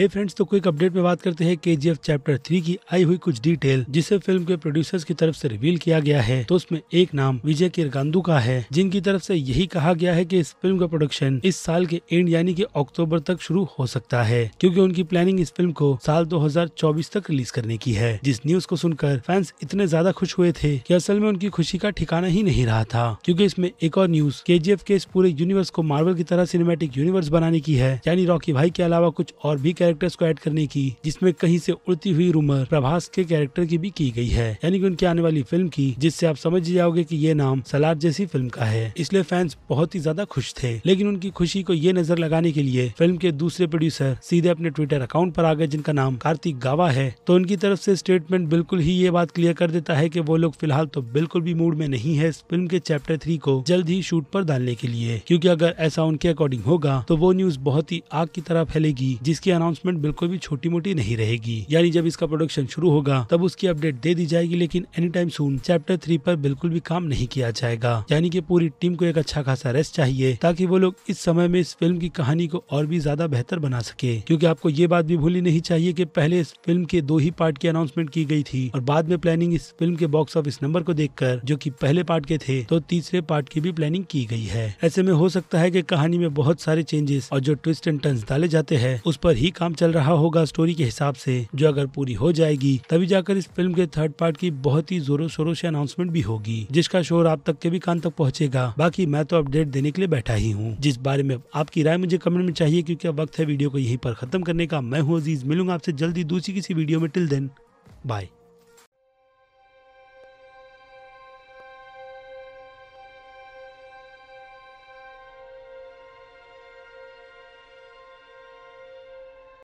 हे friends तो quick update में बात करते हैं के जी एफ चैप्टर थ्री की आई हुई कुछ डिटेल जिसे फिल्म के प्रोड्यूसर्स की तरफ से रिवील किया गया है तो उसमें एक नाम विजय किरगांधु का है जिनकी तरफ से यही कहा गया है कि इस फिल्म का प्रोडक्शन इस साल के एंड यानी कि अक्टूबर तक शुरू हो सकता है क्योंकि उनकी प्लानिंग इस फिल्म को साल दो तक रिलीज करने की है जिस न्यूज को सुनकर फैंस इतने ज्यादा खुश हुए थे की असल में उनकी खुशी का ठिकाना ही नहीं रहा था क्यूँकी इसमें एक और न्यूज के के इस पूरे यूनिवर्स को मार्वल की तरह सिनेमेटिक यूनिवर्स बनाने की है यानी रॉकी भाई के अलावा कुछ और भी कैरेक्टर कैरेक्टर्स को ऐड करने की जिसमें कहीं से उड़ती हुई रूमर प्रभास के कैरेक्टर की भी की गई है यानी कि उनकी आने वाली फिल्म की जिससे आप समझ जाओगे कि ये नाम सलार जैसी फिल्म का है इसलिए फैंस बहुत ही ज्यादा खुश थे लेकिन उनकी खुशी को ये नजर लगाने के लिए फिल्म के दूसरे प्रोड्यूसर सीधे अपने ट्विटर अकाउंट पर आ गए जिनका नाम कार्तिक गावा है तो उनकी तरफ से स्टेटमेंट बिल्कुल ही ये बात क्लियर कर देता है की वो लोग फिलहाल तो बिल्कुल भी मूड में नहीं है इस फिल्म के चैप्टर थ्री को जल्द ही शूट पर डालने के लिए क्यूँकी अगर ऐसा उनके अकॉर्डिंग होगा तो वो न्यूज बहुत ही आग की तरह फैलेगी जिसकी अनाउंस अनाउंसमेंट बिल्कुल भी छोटी मोटी नहीं रहेगी यानी जब इसका प्रोडक्शन शुरू होगा तब उसकी अपडेट दे दी जाएगी लेकिन any time soon chapter three पर बिल्कुल भी काम नहीं किया जाएगा यानी कि पूरी टीम को एक अच्छा खासा रेस्ट चाहिए ताकि वो लोग इस समय में इस फिल्म की कहानी को और भी ज्यादा बेहतर बना सके क्योंकि आपको ये बात भी भूली नहीं चाहिए कि पहले इस फिल्म के दो ही पार्ट की अनाउंसमेंट की गई थी और बाद में प्लानिंग इस फिल्म के बॉक्स ऑफिस नंबर को देखकर जो कि पहले पार्ट के थे तो तीसरे पार्ट की भी प्लानिंग की गई है ऐसे में हो सकता है कि कहानी में बहुत सारे चेंजेस और जो ट्विस्ट एंड टर्न्स डाले जाते हैं उस पर ही काम चल रहा होगा स्टोरी के हिसाब से जो अगर पूरी हो जाएगी तभी जाकर इस फिल्म के थर्ड पार्ट की बहुत ही जोरों शोरों से अनाउंसमेंट भी होगी जिसका शोर आप तक के भी कान तक पहुँचेगा बाकी मैं तो अपडेट देने के लिए बैठा ही हूँ जिस बारे में आपकी राय मुझे कमेंट में चाहिए क्योंकि अब वक्त है वीडियो को यहीं पर खत्म करने का मैं हूँ अजीज मिलूंगा आपसे जल्दी दूसरी किसी वीडियो में टिल देन बाय